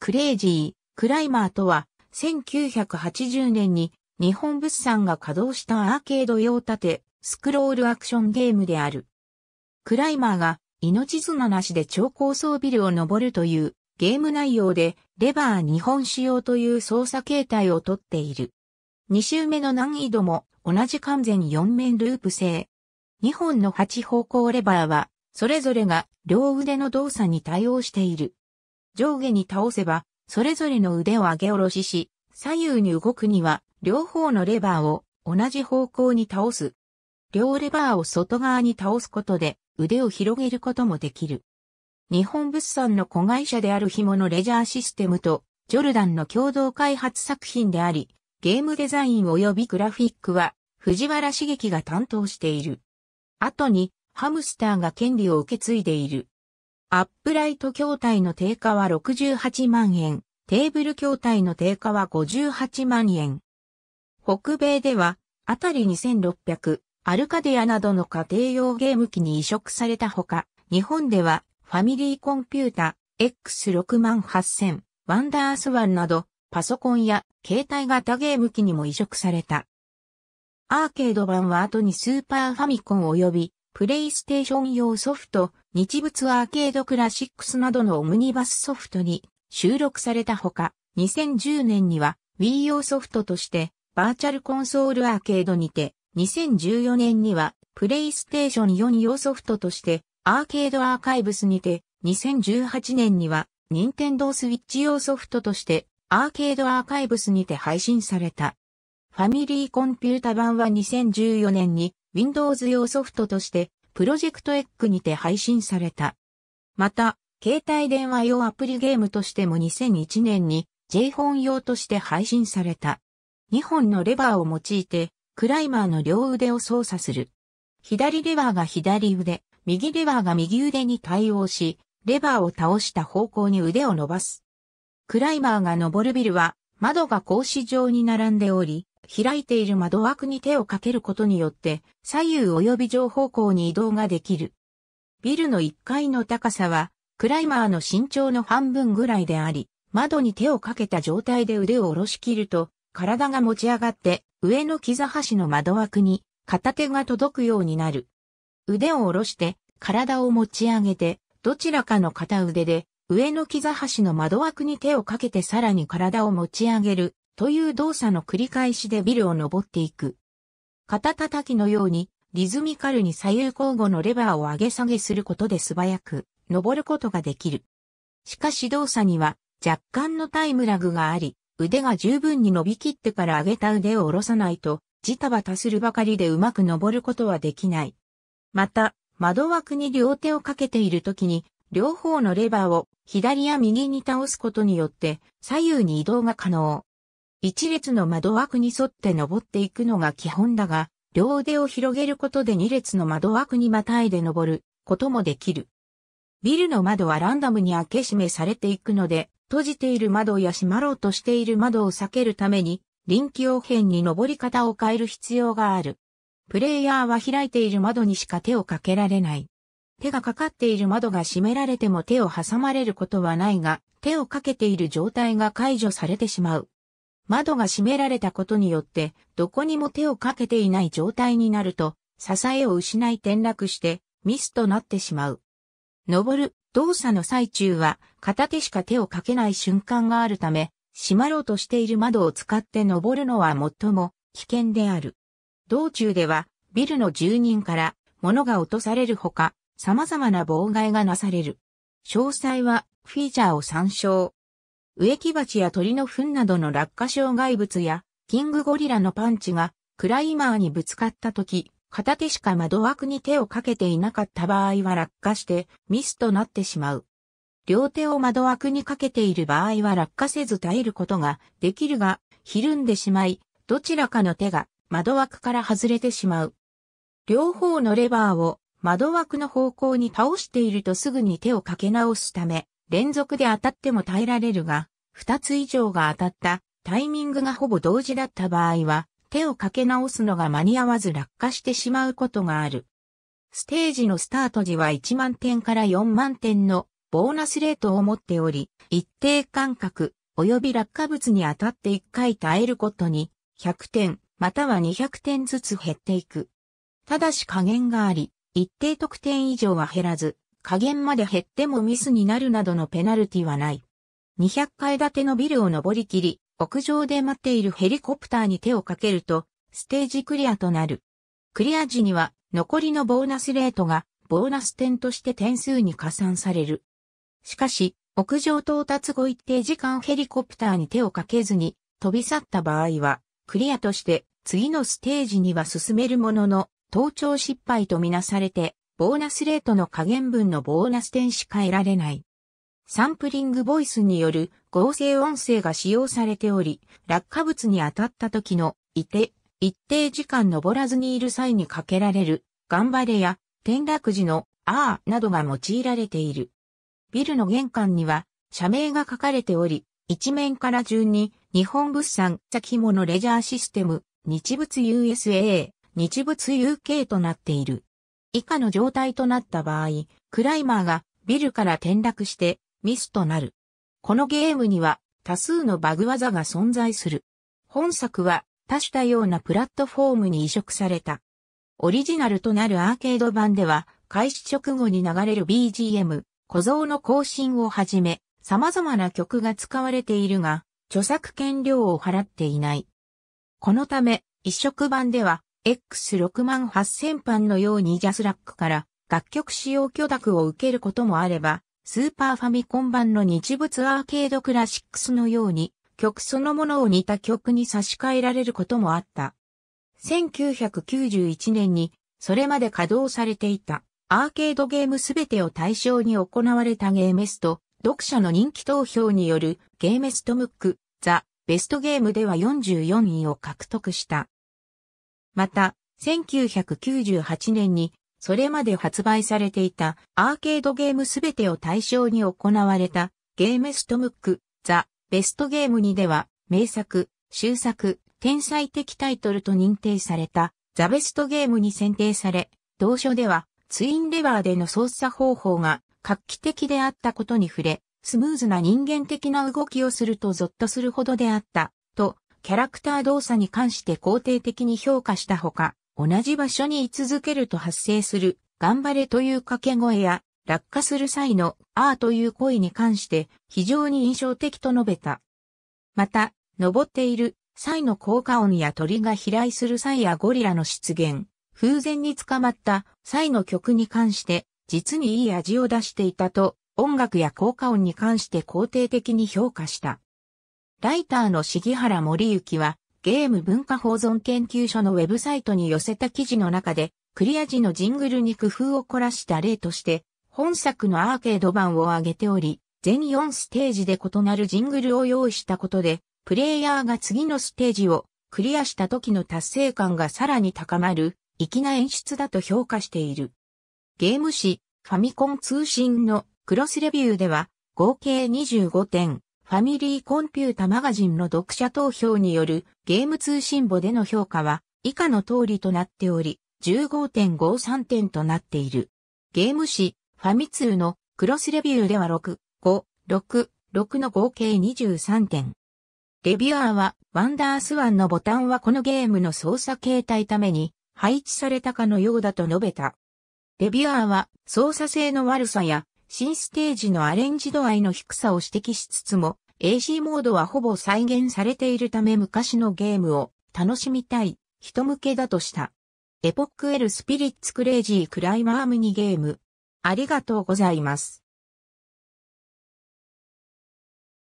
クレイジー、クライマーとは、1980年に日本物産が稼働したアーケード用盾、スクロールアクションゲームである。クライマーが命綱なしで超高層ビルを登るというゲーム内容でレバー日本仕様という操作形態をとっている。2周目の難易度も同じ完全4面ループ制。2本の8方向レバーはそれぞれが両腕の動作に対応している。上下に倒せば、それぞれの腕を上げ下ろしし、左右に動くには、両方のレバーを同じ方向に倒す。両レバーを外側に倒すことで、腕を広げることもできる。日本物産の子会社である紐のレジャーシステムと、ジョルダンの共同開発作品であり、ゲームデザイン及びグラフィックは、藤原茂樹が担当している。後に、ハムスターが権利を受け継いでいる。アップライト筐体の定価は68万円、テーブル筐体の定価は58万円。北米では、あたり2600、アルカディアなどの家庭用ゲーム機に移植されたほか、日本では、ファミリーコンピュータ、X68000、ワンダースワンなど、パソコンや携帯型ゲーム機にも移植された。アーケード版は後にスーパーファミコン及びプレイステーション用ソフト、日物アーケードクラシックスなどのオムニバスソフトに収録されたほか、2010年には Wii 用ソフトとしてバーチャルコンソールアーケードにて、2014年にはプレイステーション4用ソフトとしてアーケードアーカイブスにて、2018年には任天堂スイッチ用ソフトとしてアーケードアーカイブスにて配信された。ファミリーコンピュータ版は2014年に Windows 用ソフトとしてプロジェクトエッグにて配信された。また、携帯電話用アプリゲームとしても2001年に J 本用として配信された。2本のレバーを用いて、クライマーの両腕を操作する。左レバーが左腕、右レバーが右腕に対応し、レバーを倒した方向に腕を伸ばす。クライマーが登るビルは、窓が格子状に並んでおり、開いている窓枠に手をかけることによって、左右及び上方向に移動ができる。ビルの1階の高さは、クライマーの身長の半分ぐらいであり、窓に手をかけた状態で腕を下ろし切ると、体が持ち上がって、上の膝端の窓枠に、片手が届くようになる。腕を下ろして、体を持ち上げて、どちらかの片腕で、上の膝端の窓枠に手をかけてさらに体を持ち上げるという動作の繰り返しでビルを登っていく。肩叩きのようにリズミカルに左右交互のレバーを上げ下げすることで素早く登ることができる。しかし動作には若干のタイムラグがあり、腕が十分に伸びきってから上げた腕を下ろさないと、ジタバタするばかりでうまく登ることはできない。また、窓枠に両手をかけているときに、両方のレバーを左や右に倒すことによって左右に移動が可能。一列の窓枠に沿って登っていくのが基本だが、両腕を広げることで二列の窓枠にまたいで登ることもできる。ビルの窓はランダムに開け閉めされていくので、閉じている窓や閉まろうとしている窓を避けるために、臨機応変に登り方を変える必要がある。プレイヤーは開いている窓にしか手をかけられない。手がかかっている窓が閉められても手を挟まれることはないが、手をかけている状態が解除されてしまう。窓が閉められたことによって、どこにも手をかけていない状態になると、支えを失い転落して、ミスとなってしまう。登る動作の最中は、片手しか手をかけない瞬間があるため、閉まろうとしている窓を使って登るのは最も危険である。道中では、ビルの住人から物が落とされるほか、様々な妨害がなされる。詳細は、フィーチャーを参照。植木鉢や鳥の糞などの落下障害物や、キングゴリラのパンチが、クライマーにぶつかった時、片手しか窓枠に手をかけていなかった場合は落下してミスとなってしまう。両手を窓枠にかけている場合は落下せず耐えることができるが、ひるんでしまい、どちらかの手が窓枠から外れてしまう。両方のレバーを窓枠の方向に倒しているとすぐに手をかけ直すため、連続で当たっても耐えられるが、二つ以上が当たったタイミングがほぼ同時だった場合は、手をかけ直すのが間に合わず落下してしまうことがある。ステージのスタート時は1万点から4万点のボーナスレートを持っており、一定間隔及び落下物に当たって1回耐えることに100点または200点ずつ減っていく。ただし加減があり、一定得点以上は減らず、加減まで減ってもミスになるなどのペナルティはない。200階建てのビルを登り切り、屋上で待っているヘリコプターに手をかけると、ステージクリアとなる。クリア時には、残りのボーナスレートが、ボーナス点として点数に加算される。しかし、屋上到達後一定時間ヘリコプターに手をかけずに、飛び去った場合は、クリアとして、次のステージには進めるものの、登頂失敗とみなされて、ボーナスレートの加減分のボーナス点しか得られない。サンプリングボイスによる合成音声が使用されており、落下物に当たった時のいて、一定時間登らずにいる際にかけられる、頑張れや、転落時の、ああ、などが用いられている。ビルの玄関には、社名が書かれており、一面から順に、日本物産、先物レジャーシステム、日物 USA、日物 UK となっている。以下の状態となった場合、クライマーがビルから転落してミスとなる。このゲームには多数のバグ技が存在する。本作は多種多様なプラットフォームに移植された。オリジナルとなるアーケード版では開始直後に流れる BGM、小僧の更新をはじめ様々な曲が使われているが著作権料を払っていない。このため移植版では X6 万8000版のようにジャスラックから楽曲使用許諾を受けることもあれば、スーパーファミコン版の日物アーケードクラシックスのように曲そのものを似た曲に差し替えられることもあった。1991年にそれまで稼働されていたアーケードゲームすべてを対象に行われたゲーメスト、読者の人気投票によるゲーメストムック、ザ・ベストゲームでは44位を獲得した。また、1998年に、それまで発売されていたアーケードゲームすべてを対象に行われたゲームストムック、ザ・ベストゲームにでは、名作、終作、天才的タイトルと認定されたザ・ベストゲームに選定され、同書ではツインレバーでの操作方法が画期的であったことに触れ、スムーズな人間的な動きをするとゾッとするほどであった、とキャラクター動作に関して肯定的に評価したほか、同じ場所に居続けると発生する、頑張れという掛け声や、落下する際の、ああという声に関して非常に印象的と述べた。また、登っている際の効果音や鳥が飛来する際やゴリラの出現、風前に捕まった際の曲に関して実にいい味を出していたと、音楽や効果音に関して肯定的に評価した。ライターの杉原森幸は、ゲーム文化保存研究所のウェブサイトに寄せた記事の中で、クリア時のジングルに工夫を凝らした例として、本作のアーケード版を挙げており、全4ステージで異なるジングルを用意したことで、プレイヤーが次のステージをクリアした時の達成感がさらに高まる、粋な演出だと評価している。ゲーム誌、ファミコン通信のクロスレビューでは、合計25点、ファミリーコンピュータマガジンの読者投票によるゲーム通信簿での評価は以下の通りとなっており、15.53点となっている。ゲーム誌、ファミ通のクロスレビューでは6、5、6、6の合計23点。レビュアーは、ワンダースワンのボタンはこのゲームの操作形態ために配置されたかのようだと述べた。レビュアーは、操作性の悪さや新ステージのアレンジ度合いの低さを指摘しつつも、AC モードはほぼ再現されているため昔のゲームを楽しみたい人向けだとした。エポックエルスピリッツクレイジークライマームニゲーム。ありがとうございます。